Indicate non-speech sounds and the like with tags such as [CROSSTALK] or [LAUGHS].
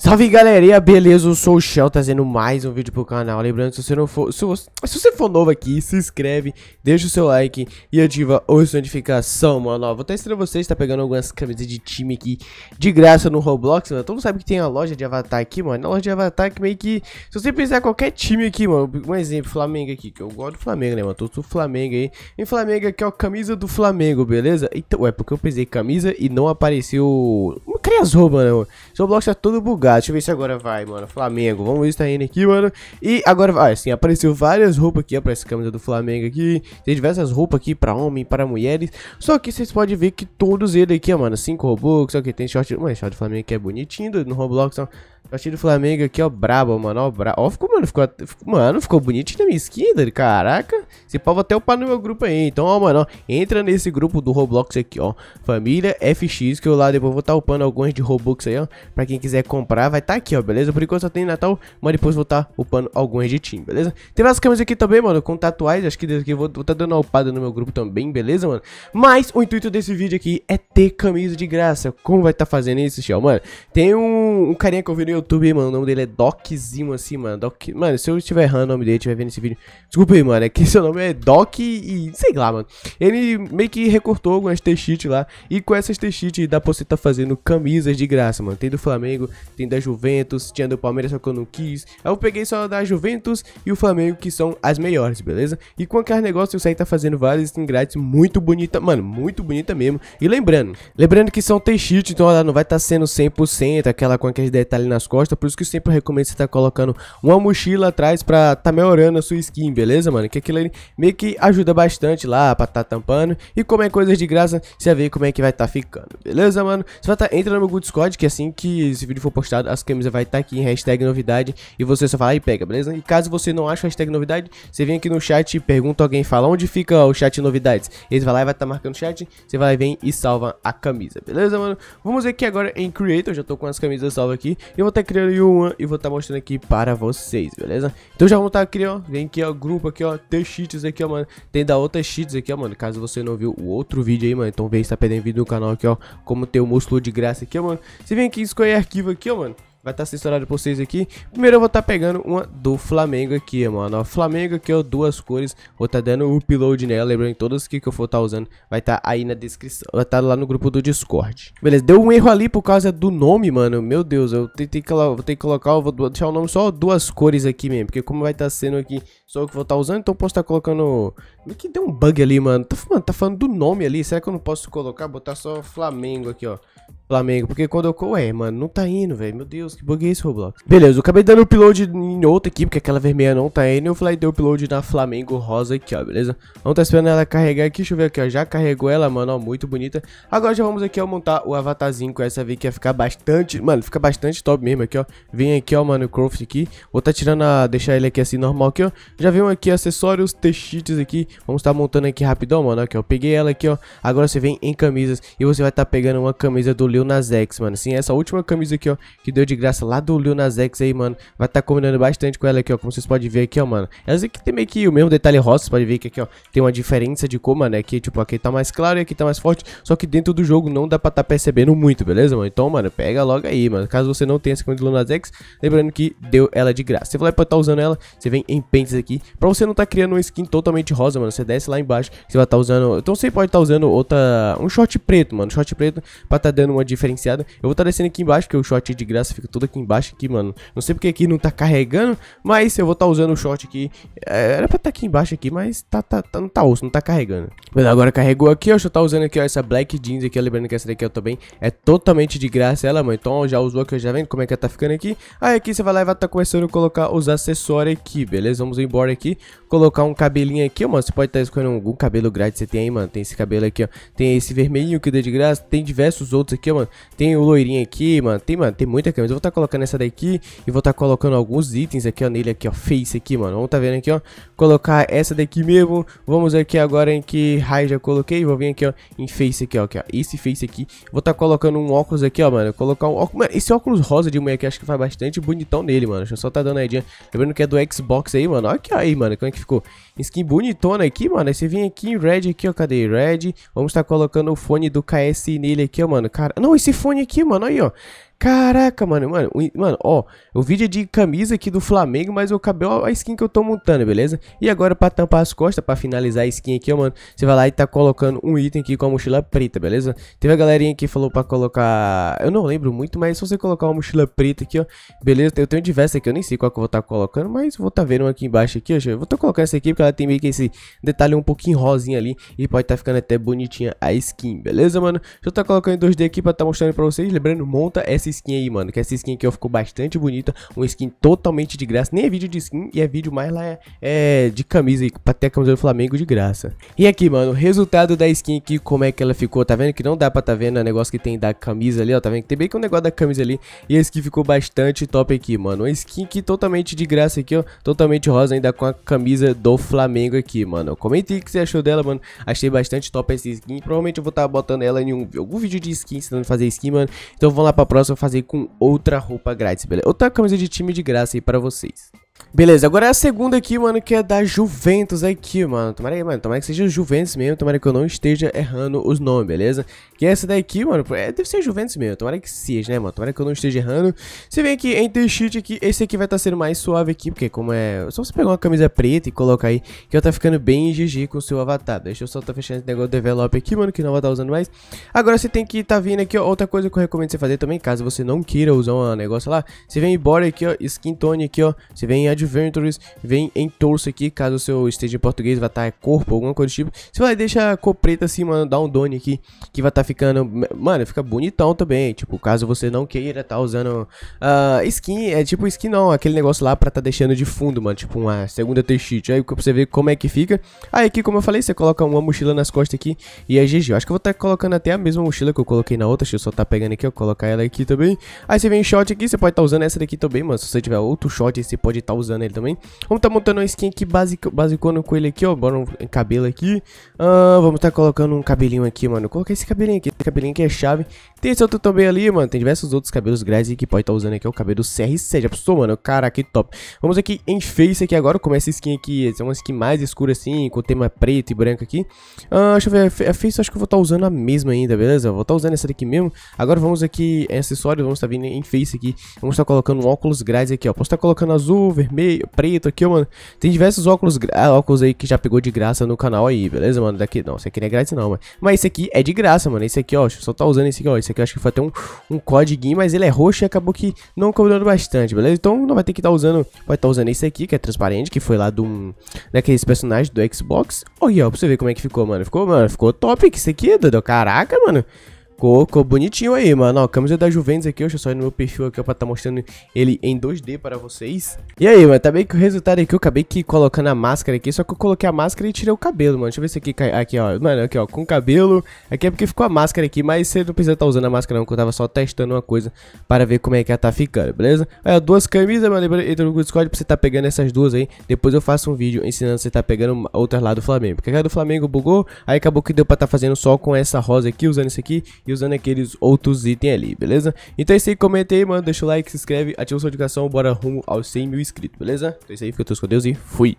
Salve galerinha, beleza? Eu sou o Shell, trazendo mais um vídeo pro canal. Lembrando, se você não for. Se você, se você for novo aqui, se inscreve, deixa o seu like e ativa a notificação, mano. Ó, vou estar ensinando vocês, tá pegando algumas camisas de time aqui de graça no Roblox, mano. Todo mundo sabe que tem a loja de avatar aqui, mano. Na loja de avatar que meio que. Se você pensar qualquer time aqui, mano, um exemplo, Flamengo aqui, que eu gosto do Flamengo, né, mano? Tô do Flamengo aí. Em Flamengo aqui, ó, camisa do Flamengo, beleza? Então, é porque eu pensei camisa e não apareceu atrasou, né, mano. Seu bloco tá todo bugado. Deixa eu ver se agora vai, mano. Flamengo. Vamos ver se tá indo aqui, mano. E agora vai. Assim, apareceu várias roupas aqui. Aparece a camisa do Flamengo aqui. Tem diversas roupas aqui pra homem, para mulheres. Só que vocês podem ver que todos eles aqui, mano. cinco Robux. Só é que tem short. Mano, short do Flamengo que é bonitinho. No Roblox. Ó. Short do Flamengo aqui, ó. Brabo, mano. Ó, bra... ó ficou, mano. Ficou, mano, ficou bonitinho na minha skin, dele. Caraca. Esse pau até upar no meu grupo aí. Então, ó, mano. Ó, entra nesse grupo do Roblox aqui, ó. Família FX. Que eu lá depois vou estar tá upando algum alguns de Robux aí, ó. Pra quem quiser comprar, vai estar tá aqui, ó, beleza? Por enquanto só tem Natal, mas depois vou tá upando alguns de Team, beleza? Tem várias camisas aqui também, mano, com tatuais, Acho que desde aqui eu vou, vou tá dando uma upada no meu grupo também, beleza, mano? Mas o intuito desse vídeo aqui é ter camisa de graça. Como vai estar tá fazendo isso, Shell, mano? Tem um, um, carinha que eu vi no YouTube, mano. O nome dele é Doczinho, assim, mano. Doc... Mano, se eu estiver errando o nome dele, estiver vendo esse vídeo. Desculpa aí, mano. É que [LAUGHS] seu nome é Doc e sei lá, mano. Ele meio que recortou algumas t lá. E com essas t dá pra você tá fazendo camisa camisas de graça, mano. Tem do Flamengo, tem da Juventus, tinha do Palmeiras, só que eu não quis. Aí eu peguei só da Juventus e o Flamengo, que são as melhores, beleza? E com aquele negócio, o site tá fazendo várias skin grátis muito bonita, mano, muito bonita mesmo. E lembrando, lembrando que são t-shirt, então ela não vai estar tá sendo 100%, aquela com aqueles detalhes nas costas, por isso que eu sempre recomendo você tá colocando uma mochila atrás pra tá melhorando a sua skin, beleza, mano? Que aquilo ali meio que ajuda bastante lá pra tá tampando. E como é coisas de graça, você vê como é que vai tá ficando, beleza, mano? Você vai tá entre entra no meu Discord, que é assim que esse vídeo for postado, as camisas vai estar tá aqui em hashtag novidade e você só vai e pega, beleza? E caso você não ache hashtag novidade, você vem aqui no chat e pergunta alguém, fala onde fica o chat novidades. Eles vai lá e vai estar tá marcando o chat, você vai lá e vem e salva a camisa, beleza, mano? Vamos aqui agora em Creator, já tô com as camisas salvas aqui. Eu vou estar tá criando uma e vou estar mostrando aqui para vocês, beleza? Então já vamos estar aqui, ó, vem aqui, ó, grupo aqui, ó, tem cheats aqui, ó, mano. Tem da outra cheats aqui, ó, mano, caso você não viu o outro vídeo aí, mano, então vem está pedindo perdendo vídeo no canal aqui, ó, como ter o músculo de graça aqui, ó, mano. Você vem aqui escolher arquivo aqui, ó, mano. Vai estar tá censurado pra vocês aqui. Primeiro eu vou estar tá pegando uma do Flamengo aqui, mano. Ó, Flamengo aqui, ó, duas cores. Vou estar tá dando o upload nela. Lembrando que todas que eu for estar tá usando vai estar tá aí na descrição. Vai estar tá lá no grupo do Discord. Beleza, deu um erro ali por causa do nome, mano. Meu Deus, eu tentei que, vou ter que colocar, eu vou deixar o nome só duas cores aqui mesmo. Porque como vai estar sendo aqui só o que vou estar usando, então eu posso estar colocando... É que deu um bug ali, mano. Tá, mano, tá falando do nome ali. Será que eu não posso colocar? Botar só Flamengo aqui, ó. Flamengo. Porque quando eu... Ué, mano, não tá indo, velho. Meu Deus, que buguei é esse, Roblox? Beleza, eu acabei dando upload em outra aqui, porque é aquela vermelha não tá indo. Eu falei, deu upload na Flamengo rosa aqui, ó, beleza? Vamos tá esperando ela carregar aqui. Deixa eu ver aqui, ó. Já carregou ela, mano, ó. Muito bonita. Agora já vamos aqui, ó, montar o avatarzinho com essa V que ia ficar bastante... Mano, fica bastante top mesmo aqui, ó. Vem aqui, ó, mano, o Croft aqui. Vou tá tirando a... Deixar ele aqui assim, normal aqui, ó. Já vem aqui acessórios, t aqui. Vamos tá montando aqui rapidão, mano. Aqui, ó. Peguei ela aqui, ó. Agora você vem em camisas e você vai tá pegando uma camisa do Leo Lil Nas X, mano. Sim, essa última camisa aqui, ó, que deu de graça lá do Lil Nas X aí, mano. Vai estar tá combinando bastante com ela aqui, ó, como vocês podem ver aqui, ó, mano. Essa aqui tem meio que o mesmo detalhe rosa, vocês podem ver que aqui, ó, tem uma diferença de cor, mano. Aqui, tipo, aqui tá mais claro e aqui tá mais forte, só que dentro do jogo não dá pra tá percebendo muito, beleza, mano? Então, mano, pega logo aí, mano. Caso você não tenha essa camisa do Lil Nas X, lembrando que deu ela de graça. Você vai pra estar tá usando ela, você vem em pentes aqui. Pra você não tá criando uma skin totalmente rosa, mano, você desce lá embaixo, você vai estar tá usando... Então você pode estar tá usando outra... um short preto, mano, short preto pra tá dando uma diferenciada. Eu vou estar tá descendo aqui embaixo, porque o shot de graça fica tudo aqui embaixo aqui, mano. Não sei porque aqui não tá carregando, mas eu vou estar tá usando o shot aqui. É, era pra estar tá aqui embaixo aqui, mas tá, tá, tá, não tá osso, não tá carregando. Mas agora carregou aqui, ó. Deixa eu estar usando aqui, ó, essa black jeans aqui. Ó, lembrando que essa daqui, ó, é também é totalmente de graça ela, mano. Então, ó, já usou aqui, ó, já vendo como é que ela tá ficando aqui. Aí aqui você vai lá e vai estar começando a colocar os acessórios aqui, beleza? Vamos embora aqui. Colocar um cabelinho aqui, ó, mano. Você pode estar escolhendo algum cabelo grátis que você tem aí, mano. Tem esse cabelo aqui, ó. Tem esse vermelhinho que deu de graça. Tem diversos outros aqui, ó, mano? Tem o loirinho aqui, mano. Tem, mano, tem muita camisa. Eu vou estar tá colocando essa daqui e vou estar tá colocando alguns itens aqui, ó, nele aqui, ó. Face aqui, mano. Vamos tá vendo aqui, ó. Colocar essa daqui mesmo. Vamos aqui agora em que raio já coloquei. Vou vir aqui, ó, em face aqui, ó. Aqui, ó. Esse face aqui. Vou estar tá colocando um óculos aqui, ó, mano. Colocar um óculos. Mano, esse óculos rosa de mulher aqui acho que faz bastante bonitão nele, mano. Deixa eu só tá dando a ideia Lembrando que é do Xbox aí, mano. Olha aqui, aí, mano. Como é que ficou? Skin bonitona aqui, mano. Aí você vem aqui em red aqui, ó. Cadê? Red. Vamos estar tá colocando o fone do KS nele aqui, ó, mano. Cara, não. Não, esse fone aqui, mano, aí, ó. Caraca, mano, mano, mano, ó, o vídeo é de camisa aqui do Flamengo, mas o cabelo a skin que eu tô montando, beleza? E agora pra tampar as costas, pra finalizar a skin aqui, ó, mano, você vai lá e tá colocando um item aqui com a mochila preta, beleza? Teve a galerinha que falou pra colocar, eu não lembro muito, mas se você colocar uma mochila preta aqui, ó, beleza? Eu tenho diversas aqui, eu nem sei qual que eu vou tá colocando, mas vou tá vendo aqui embaixo aqui, ó, eu vou tá colocando essa aqui porque ela tem meio que esse detalhe um pouquinho rosinha ali e pode tá ficando até bonitinha a skin, beleza, mano? Deixa eu tá colocando em 2D aqui pra tá mostrando pra vocês, lembrando, monta essa essa skin aí, mano. Que essa skin aqui ficou bastante bonita. Uma skin totalmente de graça. Nem é vídeo de skin e é vídeo mais lá é, é de camisa aí. Pra ter a camisa do Flamengo de graça. E aqui, mano, o resultado da skin aqui, como é que ela ficou. Tá vendo que não dá pra tá vendo o é negócio que tem da camisa ali, ó. Tá vendo que tem bem que um negócio da camisa ali. E a skin ficou bastante top aqui, mano. Uma skin que totalmente de graça aqui, ó. Totalmente rosa ainda com a camisa do Flamengo aqui, mano. Comenta aí o que você achou dela, mano. Achei bastante top essa skin. Provavelmente eu vou estar tá botando ela em um, algum vídeo de skin, ensinando a fazer skin, mano. Então vamos lá pra próxima fazer com outra roupa grátis, beleza? Outra camisa de time de graça aí para vocês. Beleza, agora é a segunda aqui, mano, que é da Juventus aqui, mano. Tomara que, mano, tomara que seja Juventus mesmo, tomara que eu não esteja errando os nomes, beleza? Que essa daqui, mano, é, deve ser Juventus mesmo, tomara que seja, né, mano? Tomara que eu não esteja errando. Você vem aqui em The shirt aqui, esse aqui vai estar tá sendo mais suave aqui, porque como é, é... Só você pegar uma camisa preta e colocar aí, que ela tá ficando bem GG com o seu avatar. Deixa eu só tá fechando esse negócio de develop aqui, mano, que não vou estar tá usando mais. Agora você tem que tá vindo aqui, ó, outra coisa que eu recomendo você fazer também, caso você não queira usar um negócio lá, você vem embora aqui, ó, skin tone aqui, ó, você vem Adventures vem em torso aqui, caso o seu esteja em português, vai estar tá é corpo, alguma coisa do tipo. Você vai deixar a cor preta assim, mano, dá um done aqui, que vai estar tá ficando, mano, fica bonitão também. Tipo, caso você não queira tá usando uh, skin, é tipo skin não, aquele negócio lá pra tá deixando de fundo, mano, tipo uma segunda t Aí pra você ver como é que fica. Aí aqui, como eu falei, você coloca uma mochila nas costas aqui e é GG. Eu acho que eu vou estar tá colocando até a mesma mochila que eu coloquei na outra, deixa eu só tá pegando aqui, eu colocar ela aqui também. Aí você vem em shot aqui, você pode estar tá usando essa daqui também, mano, se você tiver outro shot, você pode estar tá usando usando ele também. Vamos tá montando uma skin aqui basic, basicona com ele aqui, ó. Bora um cabelo aqui. Ah, vamos tá colocando um cabelinho aqui, mano. Coloquei esse cabelinho aqui. Esse cabelinho aqui é chave. Tem esse outro também ali, mano. Tem diversos outros cabelos grátis que pode estar tá usando aqui. É o cabelo CR7. Já pensou, mano? Caraca, que top. Vamos aqui em face aqui agora. Como essa skin aqui é uma skin mais escura assim, com o tema preto e branco aqui. Ah, deixa eu ver. A face eu acho que eu vou estar tá usando a mesma ainda, beleza? Vou estar tá usando essa daqui mesmo. Agora vamos aqui em acessórios. Vamos estar tá vindo em face aqui. Vamos estar tá colocando um óculos grátis aqui, ó. Posso estar tá colocando azul, vermelho meio, preto aqui, mano. Tem diversos óculos, ah, óculos aí que já pegou de graça no canal aí, beleza, mano? Daqui, não, esse aqui não é grátis não, mano. Mas esse aqui é de graça, mano. Esse aqui, ó, só tá usando esse aqui, ó. Esse aqui eu acho que foi até um, um codiguinho, mas ele é roxo e acabou que não cobrando bastante, beleza? Então não vai ter que estar tá usando, vai estar tá usando esse aqui, que é transparente, que foi lá do, daqueles personagens do Xbox. Olha, ó, pra você ver como é que ficou, mano. Ficou, mano, ficou top que aqui, Dudu. Caraca, mano. Ficou, ficou bonitinho aí, mano. Ó, camisa da Juventus aqui, deixa eu só ir no meu perfil aqui ó, pra estar tá mostrando ele em 2D para vocês. E aí, mano, tá bem que o resultado aqui, eu acabei que colocando a máscara aqui, só que eu coloquei a máscara e tirei o cabelo, mano. Deixa eu ver se aqui cai, aqui, ó, mano, aqui, ó, com o cabelo. Aqui é porque ficou a máscara aqui, mas você não precisa estar tá usando a máscara não, que eu tava só testando uma coisa para ver como é que ela tá ficando, beleza? Aí, ó, duas camisas, mano, entra no Discord pra você tá pegando essas duas aí. Depois eu faço um vídeo ensinando você tá pegando outras lá do Flamengo. Porque a do Flamengo bugou, aí acabou que deu pra tá fazendo só com essa rosa aqui, usando isso aqui e usando aqueles outros itens ali, beleza? Então é isso aí, comenta aí, mano, deixa o like, se inscreve, ativa a sua notificação, bora rumo aos 100 mil inscritos, beleza? Então é isso aí, fica todos com Deus e fui!